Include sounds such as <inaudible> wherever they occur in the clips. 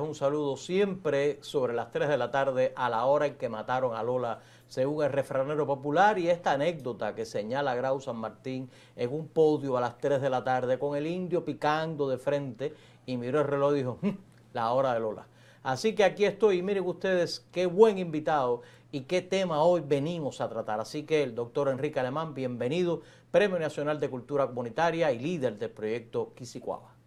un saludo siempre sobre las 3 de la tarde a la hora en que mataron a Lola, según el refranero popular, y esta anécdota que señala Grau San Martín en un podio a las 3 de la tarde con el indio picando de frente y miró el reloj y dijo, hmm, la hora de Lola. Así que aquí estoy y miren ustedes qué buen invitado y qué tema hoy venimos a tratar. Así que el doctor Enrique Alemán, bienvenido, Premio Nacional de Cultura Comunitaria y líder del proyecto Quisicuaba.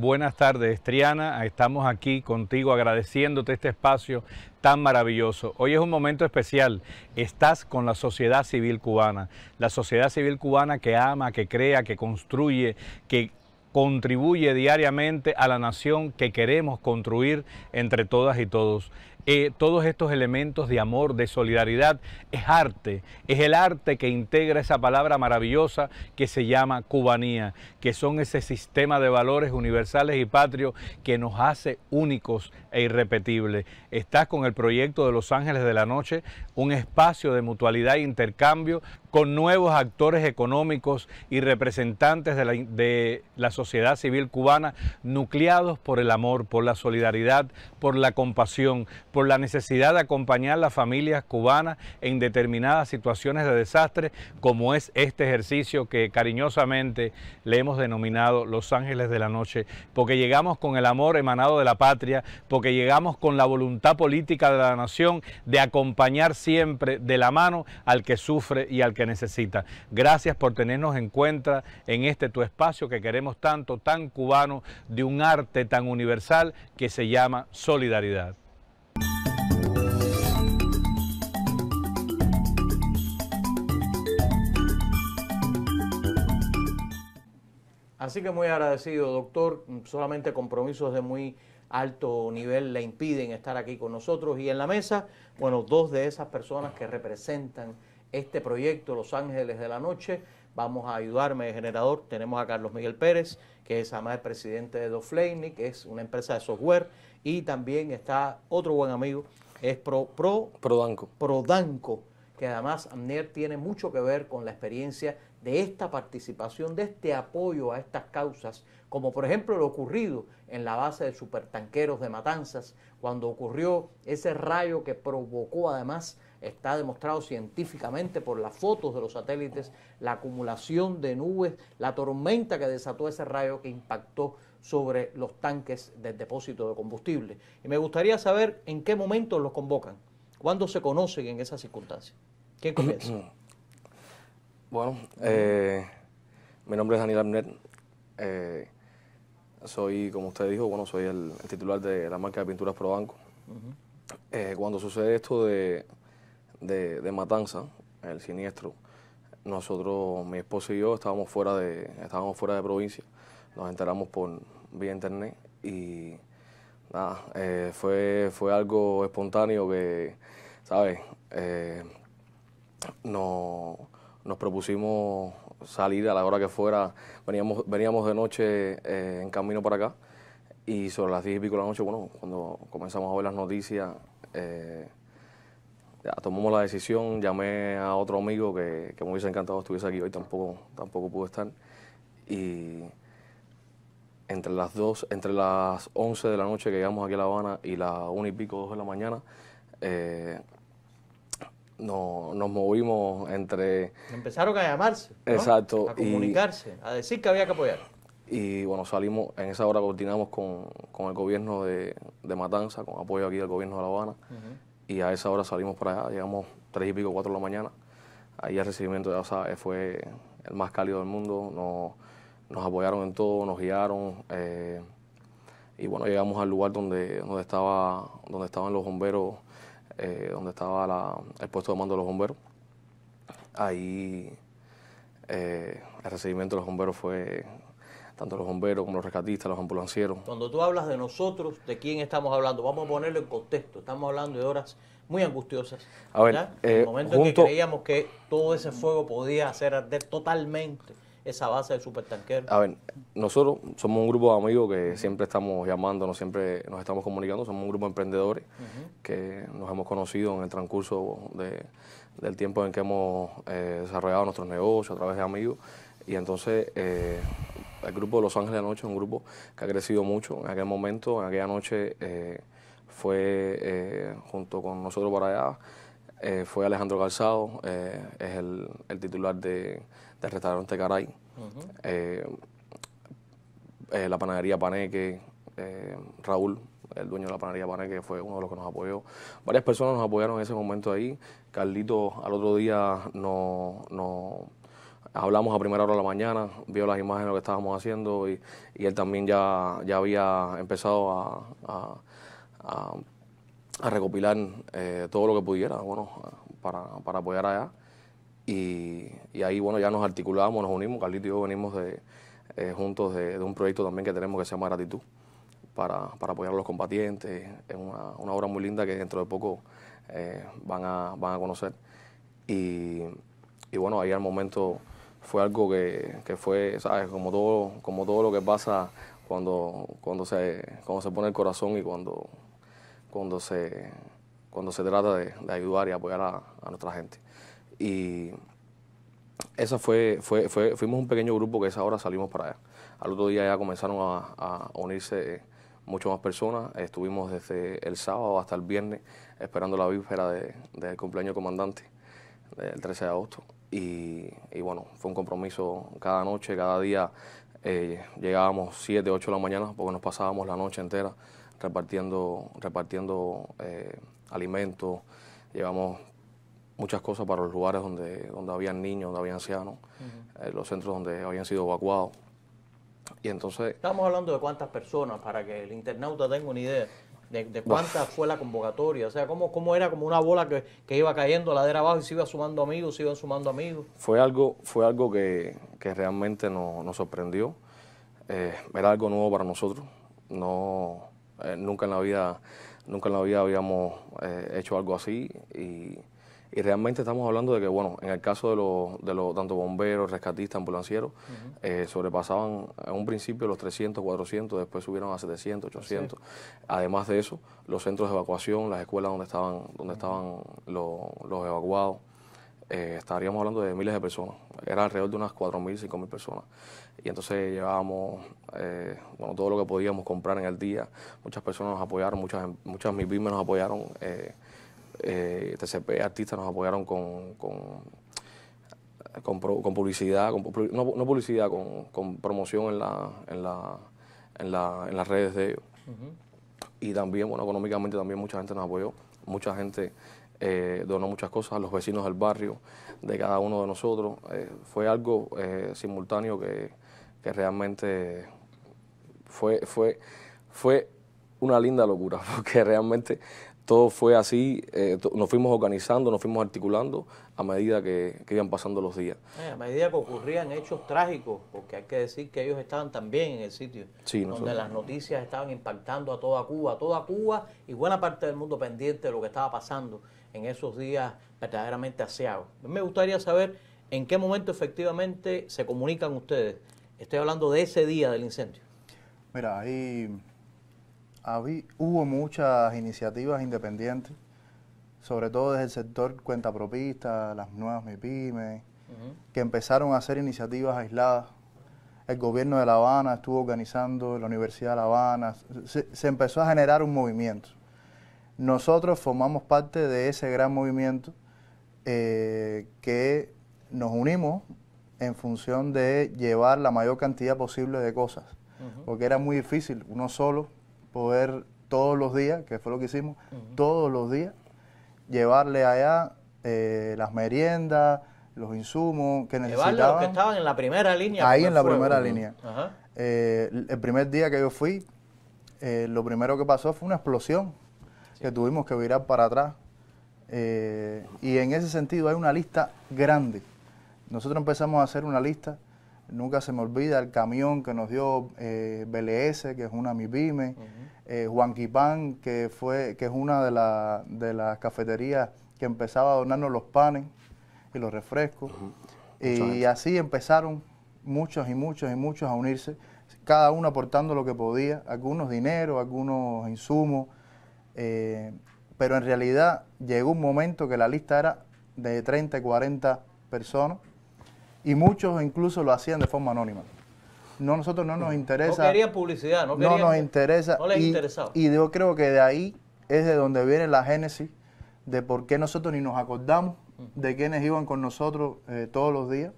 buenas tardes, Triana. Estamos aquí contigo agradeciéndote este espacio tan maravilloso. Hoy es un momento especial. Estás con la sociedad civil cubana, la sociedad civil cubana que ama, que crea, que construye, que contribuye diariamente a la nación que queremos construir entre todas y todos. Eh, todos estos elementos de amor, de solidaridad, es arte, es el arte que integra esa palabra maravillosa que se llama cubanía, que son ese sistema de valores universales y patrios que nos hace únicos e irrepetibles. Estás con el proyecto de Los Ángeles de la Noche, un espacio de mutualidad e intercambio con nuevos actores económicos y representantes de la, sociedad civil cubana, nucleados por el amor, por la solidaridad, por la compasión, por la necesidad de acompañar a las familias cubanas en determinadas situaciones de desastre, como es este ejercicio que cariñosamente le hemos denominado Los Ángeles de la Noche, porque llegamos con el amor emanado de la patria, porque llegamos con la voluntad política de la nación de acompañar siempre de la mano al que sufre y al que que Gracias por tenernos en cuenta en este tu espacio que queremos tanto, tan cubano, de un arte tan universal que se llama solidaridad. Así que muy agradecido, doctor. Solamente compromisos de muy alto nivel le impiden estar aquí con nosotros y en la mesa, bueno, dos de esas personas que representan este proyecto Los Ángeles de la Noche. Vamos a ayudarme, de generador. Tenemos a Carlos Miguel Pérez, que es además el presidente de Doflane, que es una empresa de software. Y también está otro buen amigo, es Pro, Prodanco. Prodanco, que además AMNER tiene mucho que ver con la experiencia de esta participación, de este apoyo a estas causas, como por ejemplo lo ocurrido en la base de supertanqueros de Matanzas, cuando ocurrió ese rayo que provocó además Está demostrado científicamente por las fotos de los satélites la acumulación de nubes, la tormenta que desató ese rayo que impactó sobre los tanques del depósito de combustible. Y me gustaría saber en qué momento los convocan, cuándo se conocen en esas circunstancias. ¿Quién comienza? <clears throat> Bueno, eh, mi nombre es Daniel Arnet. Eh, soy, como usted dijo, bueno, soy el, titular de la marca de pinturas Pro Banco eh, cuando sucede esto de, de, Matanza, el siniestro, nosotros, mi esposo y yo, estábamos fuera de, estábamos fuera de provincia, nos enteramos por vía internet y nada, eh, fue, fue algo espontáneo que, ¿sabes? Eh, nos propusimos salir a la hora que fuera, veníamos, veníamos de noche eh, en camino para acá y sobre las 10 y pico de la noche, bueno, cuando comenzamos a ver las noticias, tomamos la decisión, llamé a otro amigo que, me hubiese encantado estuviese aquí hoy, tampoco, tampoco pudo estar. Y entre las dos, entre las 11 de la noche que llegamos aquí a La Habana y las 1 y pico, 2 de la mañana, eh, nos movimos entre... Empezaron a llamarse. Exacto. A comunicarse, a decir que había que apoyar. Y bueno, salimos, en esa hora coordinamos con, el gobierno de, Matanza, con apoyo aquí del gobierno de La Habana y a esa hora salimos para allá, llegamos tres y pico, cuatro de la mañana. Ahí el recibimiento, ya fue el más cálido del mundo, nos, apoyaron en todo, nos guiaron. Eh, y bueno, llegamos al lugar donde, donde, estaba, donde estaban los bomberos, eh, donde estaba el puesto de mando de los bomberos. Ahí eh, el recibimiento de los bomberos fue tanto los bomberos como los rescatistas, los ambulancieros. Cuando tú hablas de nosotros, ¿de quién estamos hablando? Vamos a ponerlo en contexto. Estamos hablando de horas muy angustiosas. A ver, eh, el momento en que creíamos que todo ese fuego podía hacer arder totalmente esa base del supertanquero. A ver, nosotros somos un grupo de amigos que siempre estamos llamándonos, siempre nos estamos comunicando, somos un grupo de emprendedores que nos hemos conocido en el transcurso del tiempo en que hemos eh, desarrollado nuestros negocios a través de amigos y entonces eh, el grupo de Los Ángeles Anoche es un grupo que ha crecido mucho. En aquel momento, en aquella noche, eh, fue eh, junto con nosotros para allá, eh, fue Alejandro Calzado, es el, titular de, del restaurante Caray, la panadería Paneque, Raúl, el dueño de la panadería Paneque, fue uno de los que nos apoyó. Varias personas nos apoyaron en ese momento ahí. Carlito al otro día nos... no hablamos a primera hora de la mañana, vio las imágenes de lo que estábamos haciendo y, él también ya, ya había empezado a, recopilar eh, todo lo que pudiera bueno, para, para apoyar allá. Y, ahí bueno ya nos articulamos, nos unimos, Carlito y yo venimos de, eh, juntos de, un proyecto también que tenemos que se llama Gratitud, para, apoyar a los combatientes, es una, obra muy linda que dentro de poco eh, van, a, van a conocer. Y, y bueno, ahí al momento fue algo que, fue, ¿sabes? Como todo, como todo lo que pasa cuando, cuando, se, cuando se pone el corazón y cuando, cuando, se, cuando se trata de, ayudar y apoyar a, nuestra gente. Y esa fue, fuimos un pequeño grupo que esa hora salimos para allá. Al otro día ya comenzaron a, unirse mucho más personas. Estuvimos desde el sábado hasta el viernes esperando la víspera del cumpleaños comandante, el 13 de agosto y, bueno, fue un compromiso cada noche, cada día. Eh, llegábamos 7, 8 de la mañana porque nos pasábamos la noche entera repartiendo, repartiendo eh, alimentos, llevamos muchas cosas para los lugares donde, donde habían niños, donde había ancianos, eh, los centros donde habían sido evacuados. Y entonces... Estamos hablando de cuántas personas para que el internauta tenga una idea de, cuánta fue la convocatoria, o sea, cómo, cómo era como una bola que, iba cayendo ladera abajo y se iba sumando amigos, se iban sumando amigos. Fue algo, fue algo que, realmente nos, sorprendió, eh, era algo nuevo para nosotros, no, eh, nunca en la vida, nunca en la vida habíamos eh, hecho algo así y y realmente estamos hablando de que, bueno, en el caso de los, de tanto bomberos, rescatistas, ambulancieros, eh, sobrepasaban en un principio los 300, 400, después subieron a 700, 800. Además de eso, los centros de evacuación, las escuelas donde estaban, donde estaban los, evacuados, eh, estaríamos hablando de miles de personas, era alrededor de unas 4.000, 5.000 personas. Y entonces llevábamos eh, bueno, todo lo que podíamos comprar en el día, muchas personas nos apoyaron, muchas, muchas pymes nos apoyaron. Eh, TCP eh, artistas nos apoyaron con, con, publicidad, no, publicidad, con, promoción en, la, la, en, las redes de ellos. Y también, bueno, económicamente también mucha gente nos apoyó, mucha gente eh, donó muchas cosas a los vecinos del barrio, de cada uno de nosotros. fue algo simultáneo que, que realmente fue, fue, fue una linda locura, <laughs> porque realmente todo fue así, eh, nos fuimos organizando, nos fuimos articulando a medida que, iban pasando los días. Eh, a medida que ocurrían hechos trágicos, porque hay que decir que ellos estaban también en el sitio, donde las noticias estaban impactando a toda Cuba, a toda Cuba y buena parte del mundo pendiente de lo que estaba pasando en esos días verdaderamente aseados. Me gustaría saber en qué momento efectivamente se comunican ustedes. Estoy hablando de ese día del incendio. Mira, ahí hubo muchas iniciativas independientes, sobre todo desde el sector cuentapropista, las nuevas mipymes, que empezaron a hacer iniciativas aisladas. El gobierno de La Habana estuvo organizando, la Universidad de La Habana, se, empezó a generar un movimiento. Nosotros formamos parte de ese gran movimiento eh, que nos unimos en función de llevar la mayor cantidad posible de cosas, porque era muy difícil, uno solo poder todos los días, que fue lo que hicimos, todos los días, llevarle allá eh, las meriendas, los insumos que necesitaban. Llevarle a los que estaban en la primera línea. Ahí en la primera línea. Eh, el primer día que yo fui, eh, lo primero que pasó fue una explosión que tuvimos que virar para atrás. y en ese sentido hay una lista grande. Nosotros empezamos a hacer una lista Nunca se me olvida el camión que nos dio eh, BLS, que es una mi Juanquipán, eh, Juan Quipán, que, fue, que es una de, la, de las cafeterías que empezaba a donarnos los panes y los refrescos. Y así empezaron muchos y muchos y muchos a unirse, cada uno aportando lo que podía, algunos dinero, algunos insumos, eh, pero en realidad llegó un momento que la lista era de 30, 40 personas y muchos incluso lo hacían de forma anónima. No, nosotros no nos interesa. No querían publicidad, no querían, No nos interesa. No les y, interesaba. Y yo creo que de ahí es de donde viene la génesis de por qué nosotros ni nos acordamos de quienes iban con nosotros eh, todos los días.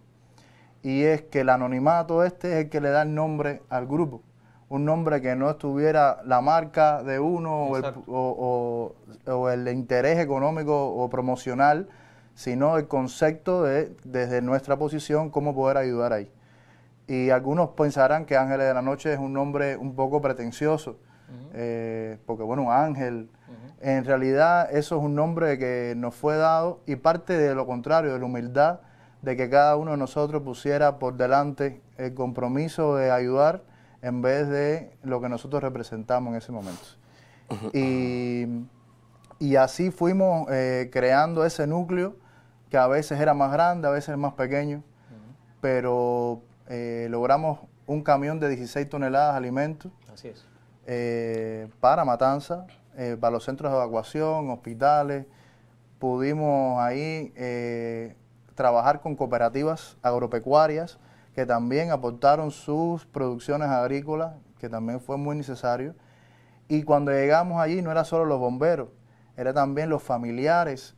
Y es que el anonimato este es el que le da el nombre al grupo. Un nombre que no estuviera la marca de uno o el interés económico o promocional sino el concepto de desde nuestra posición cómo poder ayudar ahí. Y algunos pensarán que Ángeles de la Noche es un nombre un poco pretencioso, eh, porque bueno, Ángel, en realidad eso es un nombre que nos fue dado y parte de lo contrario, de la humildad, de que cada uno de nosotros pusiera por delante el compromiso de ayudar en vez de lo que nosotros representamos en ese momento. y, así fuimos eh, creando ese núcleo que a veces era más grande, a veces más pequeño, pero eh, logramos un camión de 16 toneladas de alimentos eh, para Matanza, eh, para los centros de evacuación, hospitales. Pudimos ahí trabajar con cooperativas agropecuarias que también aportaron sus producciones agrícolas, que también fue muy necesario. Y cuando llegamos allí no era solo los bomberos, era también los familiares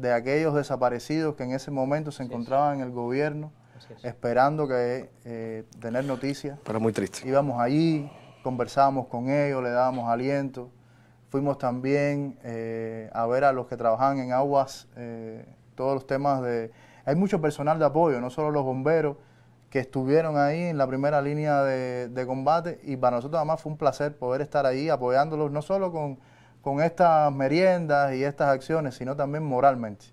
de aquellos desaparecidos que en ese momento se encontraban en el gobierno, esperando que eh, tener noticias. Pero muy triste. Íbamos allí, conversábamos con ellos, le dábamos aliento. Fuimos también eh, a ver a los que trabajaban en aguas, eh, todos los temas de... Hay mucho personal de apoyo, no solo los bomberos, que estuvieron ahí en la primera línea de, de combate y para nosotros además fue un placer poder estar ahí apoyándolos, no solo con con estas meriendas y estas acciones, sino también moralmente,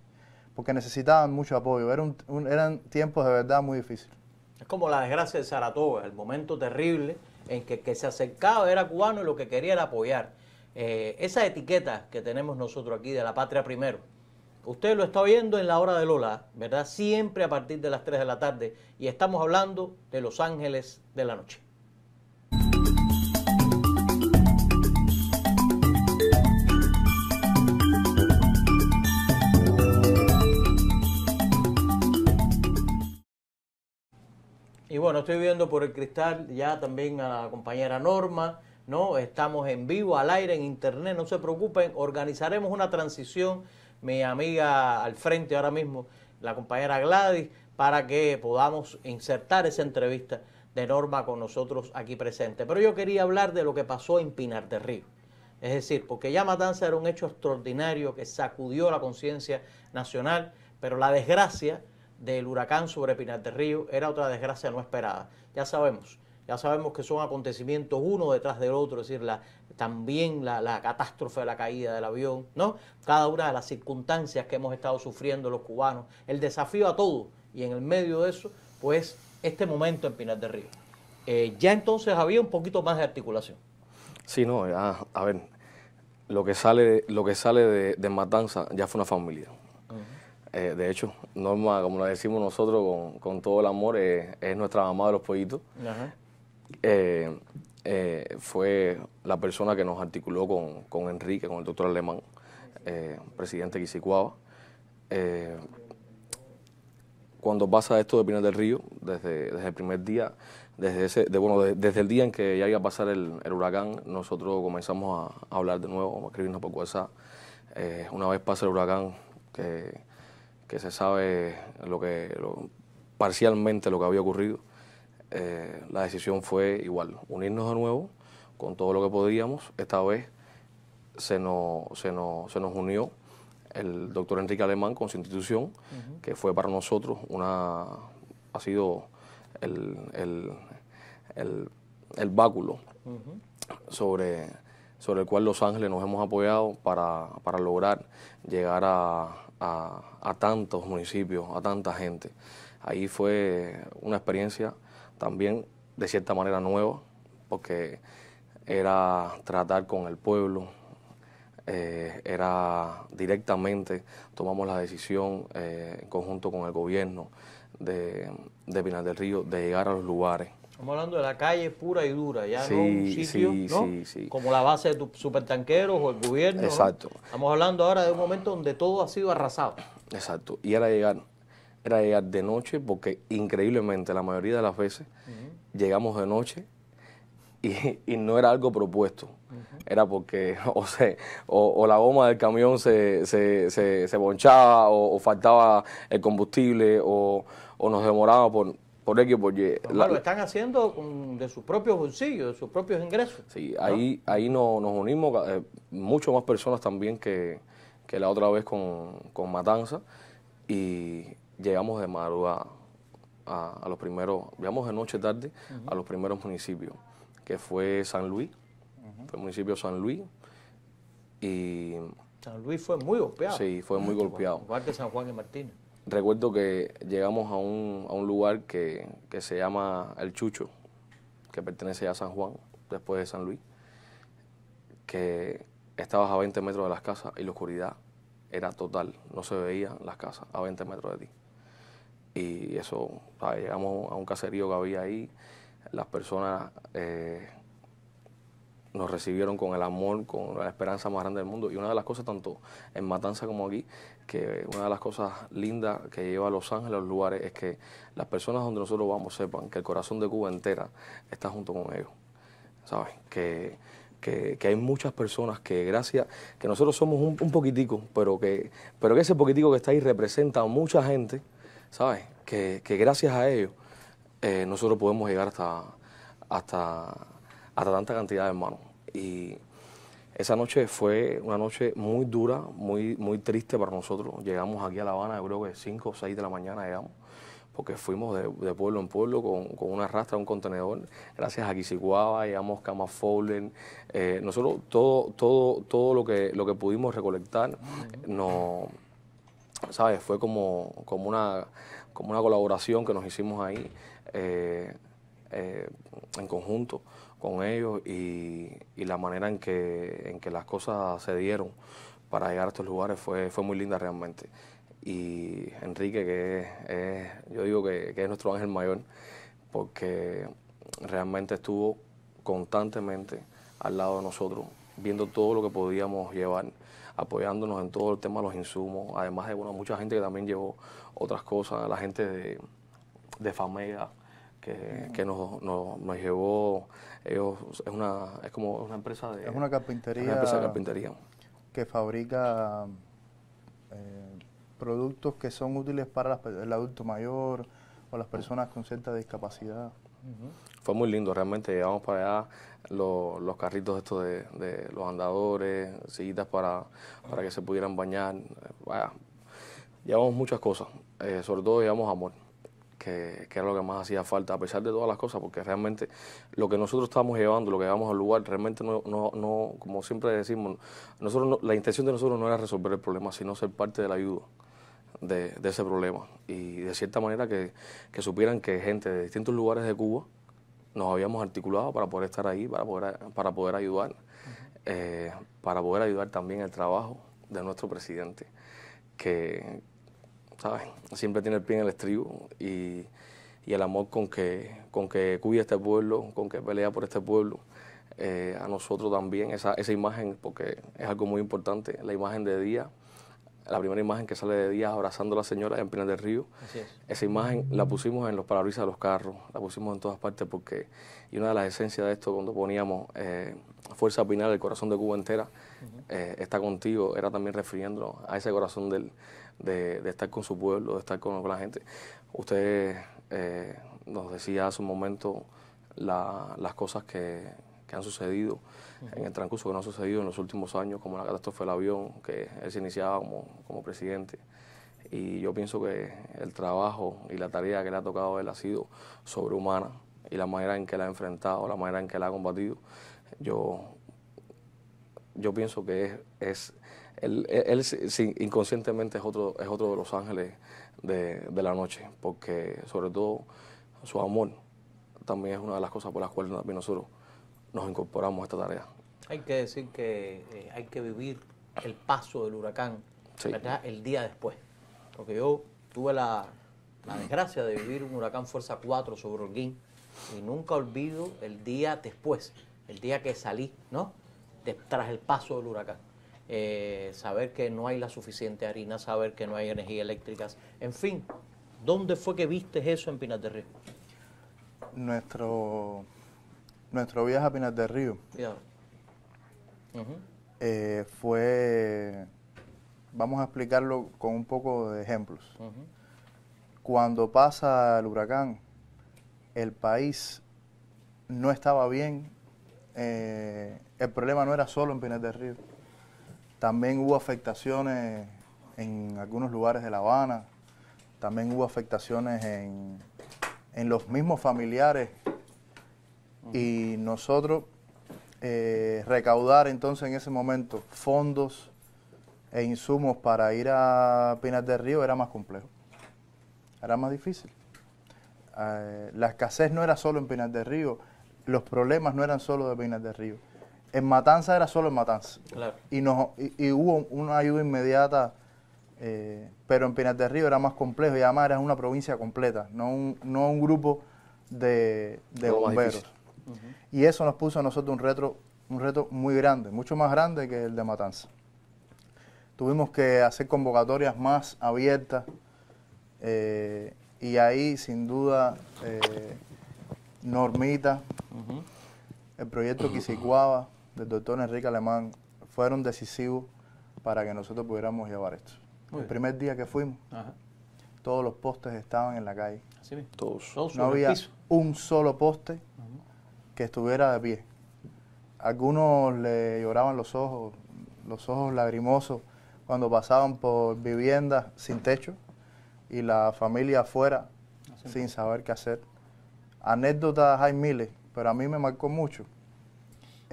porque necesitaban mucho apoyo. eran tiempos de verdad muy difíciles. Es como la desgracia de Saratoga, el momento terrible en que, que se acercaba era cubano y lo que quería era apoyar. Eh, esa etiqueta que tenemos nosotros aquí de la patria primero, usted lo está viendo en la hora de Lola, ¿verdad? Siempre a partir de las 3 de la tarde y estamos hablando de Los Ángeles de la Noche. Y bueno, estoy viendo por el cristal ya también a la compañera Norma, ¿no? Estamos en vivo, al aire, en internet, no se preocupen, organizaremos una transición, mi amiga al frente ahora mismo, la compañera Gladys, para que podamos insertar esa entrevista de Norma con nosotros aquí presente. Pero yo quería hablar de lo que pasó en Pinar del Río. Es decir, porque ya Matanza era un hecho extraordinario que sacudió la conciencia nacional, pero la desgracia del huracán sobre Pinar del Río era otra desgracia no esperada. Ya sabemos, ya sabemos que son acontecimientos uno detrás del otro, es decir, la, también la, catástrofe de la caída del avión, ¿no? Cada una de las circunstancias que hemos estado sufriendo los cubanos, el desafío a todo, y en el medio de eso, pues este momento en Pinar del Río. Eh, ya entonces había un poquito más de articulación. Sí, no, a ver, lo que sale, lo que sale de, de Matanza ya fue una familia. Eh, de hecho, Norma, como la decimos nosotros con, todo el amor, eh, es nuestra mamá de los pollitos. Eh, fue la persona que nos articuló con, Enrique, con el doctor Alemán, presidente de cuando pasa esto de Pinar del Río, desde, el primer día, desde, ese, bueno, desde el día en que ya iba a pasar el, huracán, nosotros comenzamos a, hablar de nuevo, a escribirnos por WhatsApp. una vez pasa el huracán, que que se sabe lo que parcialmente lo que había ocurrido. Eh, la decisión fue igual, unirnos de nuevo con todo lo que podíamos. Esta vez se nos, se nos, unió el doctor Enrique Alemán con su institución, que fue para nosotros una ha sido el, el, el, báculo sobre, sobre el cual Los Ángeles nos hemos apoyado para lograr llegar a, a, tantos municipios, a tanta gente. Ahí fue una experiencia también de cierta manera nueva, porque era tratar con el pueblo, eh, era directamente, tomamos la decisión eh, en conjunto con el gobierno de, de del Río de llegar a los lugares. Estamos hablando de la calle pura y dura, ya no un sitio como la base de supertanqueros o el gobierno. Exacto. Estamos hablando ahora de un momento donde todo ha sido arrasado. Exacto. Y era llegar, era de noche, porque increíblemente la mayoría de las veces llegamos de noche y, no era algo propuesto. Era porque <laughs> o, se, o, la goma del camión se, se, se, ponchaba o, faltaba el combustible o nos demoraba por por X lo están haciendo de sus propios bolsillos, de sus propios ingresos. Sí, ahí, ahí nos unimos eh, mucho más personas también que, la otra vez con, Matanza y llegamos de madrugada a, los primeros, llegamos de noche tarde a los primeros municipios, que fue San Luis, fue el municipio San Luis y... San Luis fue muy golpeado. Sí, fue muy golpeado. Igual San Juan y Martínez recuerdo que llegamos a un, lugar que, se llama El Chucho, que pertenece a San Juan, después de San Luis, que estabas a 20 metros de las casas y la oscuridad era total, no se veían las casas a 20 metros de ti. Y eso, llegamos a un caserío que había ahí, las personas eh, nos recibieron con el amor, con la esperanza más grande del mundo. Y una de las cosas, tanto en Matanza como aquí, que una de las cosas lindas que lleva a Los Ángeles a los lugares es que las personas donde nosotros vamos sepan que el corazón de Cuba entera está junto con ellos. ¿Sabes? Que, hay muchas personas que gracias, que nosotros somos un, poquitico, pero que, pero ese poquitico que está ahí representa a mucha gente, ¿sabes? Que, gracias a ellos eh, nosotros podemos llegar hasta, hasta, hasta tanta cantidad de hermanos. Y, esa noche fue una noche muy dura, muy, muy triste para nosotros. Llegamos aquí a La Habana, creo que 5 o 6 de la mañana llegamos, porque fuimos de, pueblo en pueblo con, una rastra, un contenedor. Gracias a Quisicuaba, llegamos Cama Fowler. Eh, nosotros todo, todo, todo lo que, lo que pudimos recolectar ¿sabes? Fue como, como, una, colaboración que nos hicimos ahí eh, eh, en conjunto con ellos y, la manera en que, en que las cosas se dieron para llegar a estos lugares fue, muy linda realmente. Y Enrique, que es, yo digo que, es nuestro ángel mayor, porque realmente estuvo constantemente al lado de nosotros, viendo todo lo que podíamos llevar, apoyándonos en todo el tema de los insumos, además de bueno, mucha gente que también llevó otras cosas, la gente de, de FAMEGA, que, nos, nos, llevó, ellos, es una, es como una empresa de... Es una carpintería. una empresa de carpintería. Que fabrica eh, productos que son útiles para el adulto mayor o las personas con cierta discapacidad. Fue muy lindo, realmente llevamos para allá, los carritos estos de, los andadores, sillitas para, para que se pudieran bañar, llevamos muchas cosas, eh, sobre todo llevamos amor que, era lo que más hacía falta, a pesar de todas las cosas, porque realmente lo que nosotros estábamos llevando, lo que llevamos al lugar, realmente no, no, no como siempre decimos, nosotros la intención de nosotros no era resolver el problema, sino ser parte de la ayuda. De, ese problema y de cierta manera que, supieran que gente de distintos lugares de Cuba nos habíamos articulado para poder estar ahí, para poder, para poder ayudar, eh, para poder ayudar también el trabajo de nuestro presidente, que, Siempre tiene el pie en el estribo y, el amor con que, con que cuida este pueblo, con que pelea por este pueblo. Eh, a nosotros también, esa, esa imagen, porque es algo muy importante, la imagen de día la primera imagen que sale de Díaz abrazando a la señora en Pinar del Río. Esa imagen la pusimos en los parabrisas de los carros, la pusimos en todas partes porque, y una de las esencias de esto, cuando poníamos eh, Fuerza Pinar, el corazón de Cuba entera, eh, está contigo, era también refiriéndonos a ese corazón del, de, estar con su pueblo, de estar con, la gente. Usted eh, nos decía hace un momento las cosas que, que han sucedido en el transcurso que no han sucedido en los últimos años, como la catástrofe del avión, que él se iniciaba como, como presidente. Y yo pienso que el trabajo y la tarea que le ha tocado a él ha sido sobrehumana y la manera en que la ha enfrentado, la manera en que la ha combatido. Yo, yo pienso que es, es él, él inconscientemente es otro, es otro de los ángeles de, la noche, porque sobre todo su amor también es una de las cosas por las cuales nosotros nos incorporamos a esta tarea. Hay que decir que eh, hay que vivir el paso del huracán, El día después. Porque yo tuve la, desgracia de vivir un huracán fuerza 4 sobre Holguín y nunca olvido el día después, el día que salí, ¿no? tras el paso del huracán. Eh, saber que no hay la suficiente harina, saber que no hay energía eléctrica, en fin, ¿dónde fue que viste eso en Pinar Río? Nuestro, nuestro viaje a Pinar Río eh, fue, vamos a explicarlo con un poco de ejemplos. Cuando pasa el huracán, el país no estaba bien, eh, el problema no era solo en Pinar del Río también hubo afectaciones en algunos lugares de La Habana, también hubo afectaciones en, los mismos familiares y nosotros eh, recaudar entonces en ese momento fondos e insumos para ir a Pinas del Río era más complejo, era más difícil. Eh, la escasez no era solo en Pinas del Río, los problemas no eran solo de Pinas del Río en Matanza era solo en Matanza. Y, hubo una ayuda inmediata, eh, pero en Pinar del Río era más complejo y además era una provincia completa, no un, no un grupo de, bomberos. Y eso nos puso a nosotros un reto, un reto muy grande, mucho más grande que el de Matanza. Tuvimos que hacer convocatorias más abiertas eh, y ahí sin duda eh, Normita, el proyecto Quisicuaba, del doctor Enrique Alemán fueron decisivos para que nosotros pudiéramos llevar esto. el primer día que fuimos, todos los postes estaban en la calle. Todos. No había un solo poste que estuviera de pie. Algunos le lloraban los ojos, los ojos lagrimosos cuando pasaban por viviendas sin techo y la familia afuera sin saber qué hacer. Anécdotas hay miles, pero a mí me marcó mucho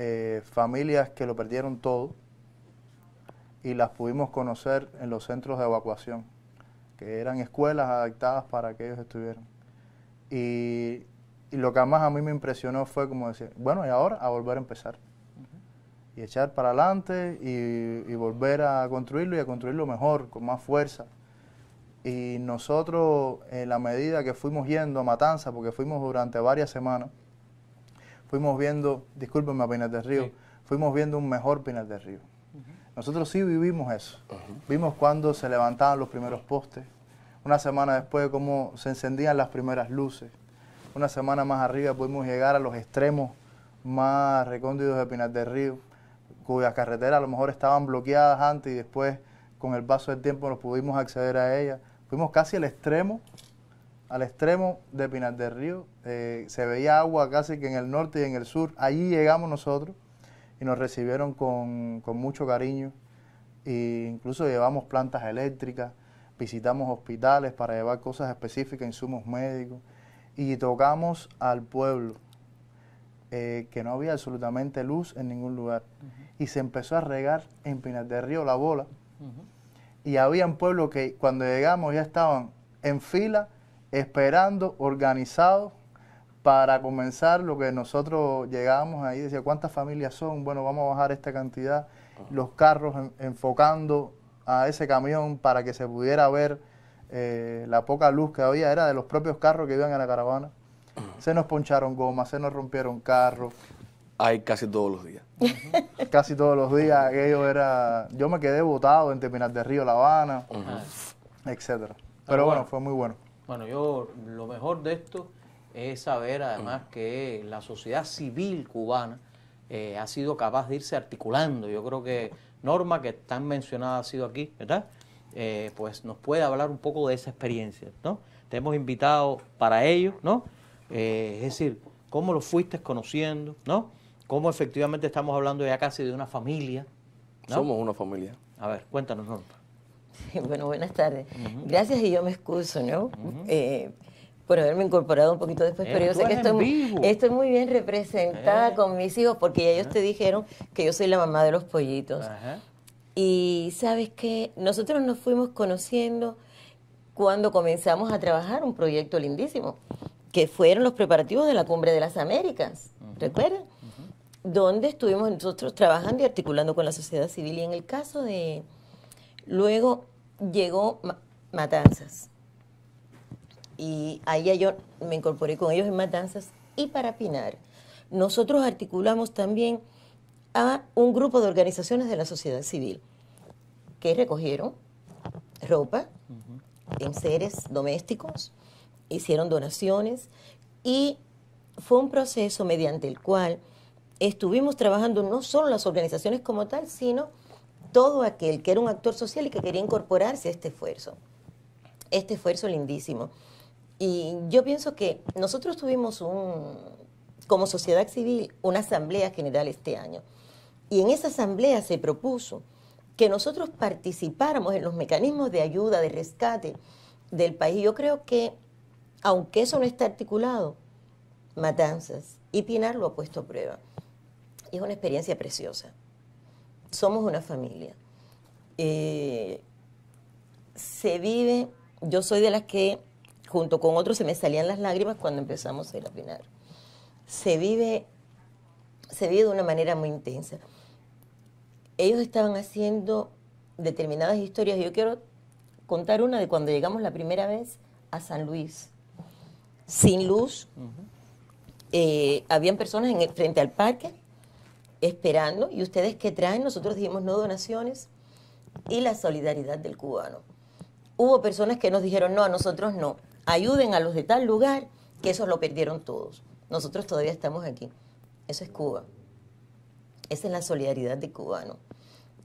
eh, familias que lo perdieron todo y las pudimos conocer en los centros de evacuación, que eran escuelas adaptadas para que ellos estuvieran. Y, lo que más a mí me impresionó fue como decir, bueno, y ahora a volver a empezar. Y echar para adelante y, y volver a construirlo y a construirlo mejor, con más fuerza. Y nosotros, en la medida que fuimos yendo a Matanza, porque fuimos durante varias semanas, fuimos viendo, discúlpenme a Pinas del Río, fuimos viendo un mejor Pinas del Río. Nosotros sí vivimos eso. Vimos cuando se levantaban los primeros postes, una semana después cómo se encendían las primeras luces, una semana más arriba pudimos llegar a los extremos más recónditos de Pinar del Río, cuyas carreteras a lo mejor estaban bloqueadas antes y después con el paso del tiempo nos pudimos acceder a ellas. Fuimos casi al extremo al extremo de Pinar del Río. Eh, se veía agua casi que en el norte y en el sur. Allí llegamos nosotros y nos recibieron con, mucho cariño. E incluso llevamos plantas eléctricas, visitamos hospitales para llevar cosas específicas, insumos médicos. Y tocamos al pueblo, eh, que no había absolutamente luz en ningún lugar. Y se empezó a regar en Pinar del Río la bola. Y había un pueblo que cuando llegamos ya estaban en fila esperando, organizados para comenzar lo que nosotros llegábamos ahí, decía, ¿cuántas familias son? Bueno, vamos a bajar esta cantidad, los carros enfocando a ese camión para que se pudiera ver eh, la poca luz que había, era de los propios carros que iban a la caravana. Se nos poncharon gomas, se nos rompieron carros. Hay casi todos los días. casi todos los días, aquello era... Yo me quedé botado en terminar de Río La Habana, etc. etcétera. Pero bueno, fue muy bueno. Bueno, yo lo mejor de esto es saber además mm. que la sociedad civil cubana eh, ha sido capaz de irse articulando. Yo creo que Norma, que tan mencionada ha sido aquí, ¿verdad? Eh, pues nos puede hablar un poco de esa experiencia, ¿no? Te hemos invitado para ello, ¿no? Eh, es decir, cómo lo fuiste conociendo, ¿no? Cómo efectivamente estamos hablando ya casi de una familia. ¿no? Somos una familia. A ver, cuéntanos, Norma. <laughs> Bueno, buenas tardes. Gracias y yo me excuso, ¿no? Eh, por haberme incorporado un poquito después, eh, pero yo sé que estoy, muy bien representada eh. con mis hijos porque ya ellos te dijeron que yo soy la mamá de los pollitos. Y sabes que nosotros nos fuimos conociendo cuando comenzamos a trabajar un proyecto lindísimo, que fueron los preparativos de la Cumbre de las Américas, ¿recuerdan? Donde estuvimos nosotros trabajando y articulando con la sociedad civil y en el caso de Luego llegó Matanzas. Y ahí yo me incorporé con ellos en Matanzas y para Pinar. Nosotros articulamos también a un grupo de organizaciones de la sociedad civil que recogieron ropa, enseres domésticos, hicieron donaciones y fue un proceso mediante el cual estuvimos trabajando no solo las organizaciones como tal, sino todo aquel que era un actor social y que quería incorporarse a este esfuerzo. Este esfuerzo lindísimo. Y yo pienso que nosotros tuvimos un, como sociedad civil una asamblea general este año. Y en esa asamblea se propuso que nosotros participáramos en los mecanismos de ayuda, de rescate del país. Yo creo que, aunque eso no está articulado, Matanzas y Pinar lo ha puesto a prueba. es una experiencia preciosa somos una familia. Eh, se vive, yo soy de las que junto con otros se me salían las lágrimas cuando empezamos a ir a Pinar. Se vive, se vive de una manera muy intensa. Ellos estaban haciendo determinadas historias. Yo quiero contar una de cuando llegamos la primera vez a San Luis, sin luz. Eh, habían personas en frente al parque esperando. ¿Y ustedes qué traen? Nosotros dijimos no donaciones y la solidaridad del cubano. Hubo personas que nos dijeron, no, a nosotros no, ayuden a los de tal lugar, que esos lo perdieron todos. Nosotros todavía estamos aquí. Eso es Cuba. Esa es la solidaridad de cubano.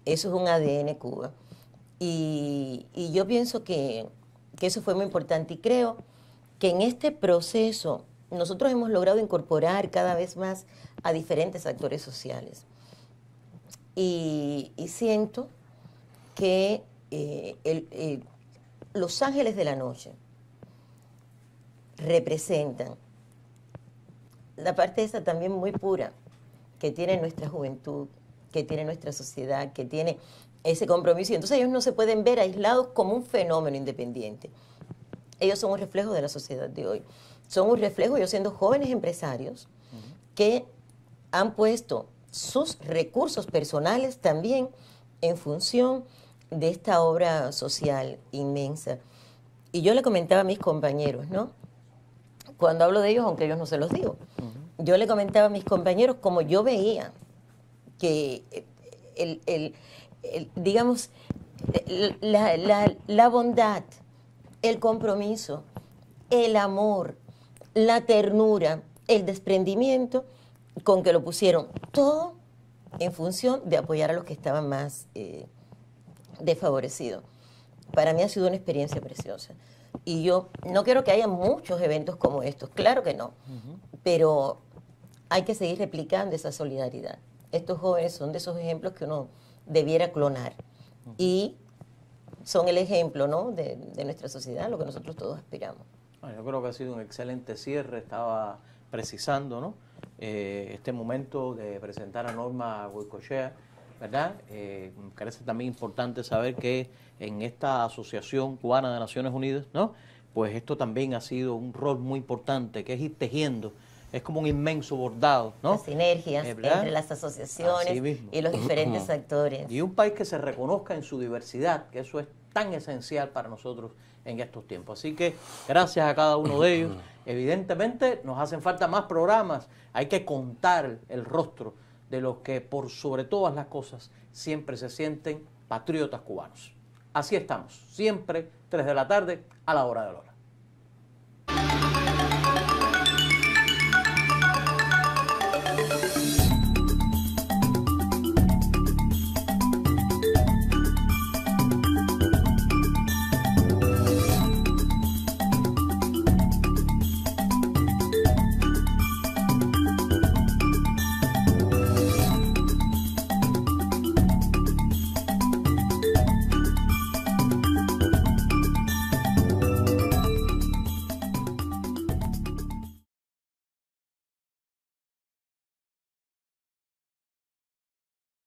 Eso es un ADN Cuba. Y, yo pienso que, que eso fue muy importante y creo que en este proceso nosotros hemos logrado incorporar cada vez más a diferentes actores sociales. Y, siento que eh, eh, los ángeles de la noche representan la parte esa también muy pura que tiene nuestra juventud, que tiene nuestra sociedad, que tiene ese compromiso. entonces ellos no se pueden ver aislados como un fenómeno independiente. Ellos son un reflejo de la sociedad de hoy son un reflejo, yo siendo jóvenes empresarios, que han puesto sus recursos personales también en función de esta obra social inmensa. Y yo le comentaba a mis compañeros, ¿no? Cuando hablo de ellos, aunque ellos no se los digo, yo le comentaba a mis compañeros como yo veía que digamos, la, la bondad, el compromiso, el amor, la ternura, el desprendimiento con que lo pusieron todo en función de apoyar a los que estaban más eh, desfavorecidos. Para mí ha sido una experiencia preciosa. Y yo no quiero que haya muchos eventos como estos, claro que no, pero hay que seguir replicando esa solidaridad. Estos jóvenes son de esos ejemplos que uno debiera clonar y son el ejemplo ¿no? de, de nuestra sociedad, lo que nosotros todos aspiramos yo creo que ha sido un excelente cierre, estaba precisando ¿no? Eh, este momento de presentar a Norma Huicochea, ¿verdad? me eh, parece también importante saber que en esta Asociación Cubana de Naciones Unidas, ¿no? pues esto también ha sido un rol muy importante, que es ir tejiendo es como un inmenso bordado, ¿no? Las sinergias eh, entre las asociaciones y los diferentes <clears throat> actores. Y un país que se reconozca en su diversidad, que eso es tan esencial para nosotros en estos tiempos. Así que gracias a cada uno de ellos. <clears throat> Evidentemente nos hacen falta más programas, hay que contar el rostro de los que por sobre todas las cosas siempre se sienten patriotas cubanos. Así estamos, siempre 3 de la tarde a la hora de hora.